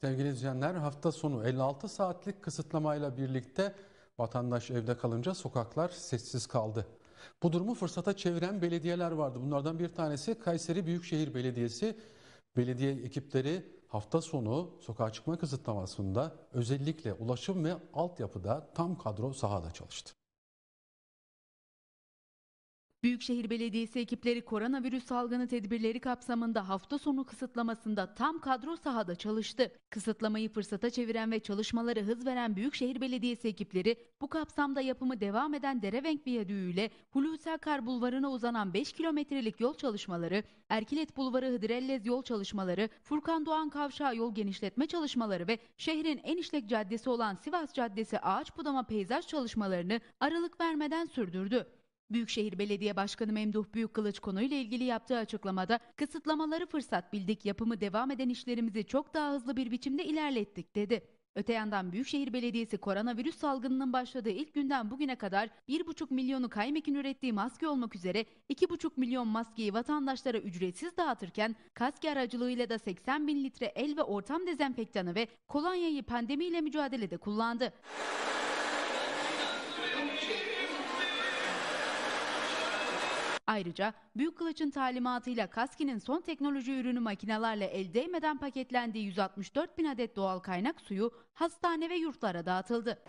Sevgili izleyenler hafta sonu 56 saatlik kısıtlamayla birlikte vatandaş evde kalınca sokaklar sessiz kaldı. Bu durumu fırsata çeviren belediyeler vardı. Bunlardan bir tanesi Kayseri Büyükşehir Belediyesi. Belediye ekipleri hafta sonu sokağa çıkma kısıtlamasında özellikle ulaşım ve altyapıda tam kadro sahada çalıştı. Büyükşehir Belediyesi ekipleri koronavirüs salgını tedbirleri kapsamında hafta sonu kısıtlamasında tam kadro sahada çalıştı. Kısıtlamayı fırsata çeviren ve çalışmaları hız veren Büyükşehir Belediyesi ekipleri bu kapsamda yapımı devam eden Derevenk Viyadüğü ile Hulusi Akar Bulvarı'na uzanan 5 kilometrelik yol çalışmaları, Erkilet Bulvarı Hıdrellez yol çalışmaları, Furkan Doğan Kavşağı yol genişletme çalışmaları ve şehrin en işlek caddesi olan Sivas Caddesi Ağaç Budama peyzaj çalışmalarını aralık vermeden sürdürdü. Büyükşehir Belediye Başkanı Memduh Büyükkılıç konuyla ilgili yaptığı açıklamada kısıtlamaları fırsat bildik, yapımı devam eden işlerimizi çok daha hızlı bir biçimde ilerlettik dedi. Öte yandan Büyükşehir Belediyesi koronavirüs salgınının başladığı ilk günden bugüne kadar 1,5 milyonu Kaymek'in ürettiği maske olmak üzere 2,5 milyon maskeyi vatandaşlara ücretsiz dağıtırken kaske aracılığıyla da 80 bin litre el ve ortam dezenfektanı ve kolonyayı pandemiyle mücadelede kullandı. Ayrıca Büyük Kılıç'ın talimatıyla Kaski'nin son teknoloji ürünü makinelerle el değmeden paketlendiği 164 bin adet doğal kaynak suyu hastane ve yurtlara dağıtıldı.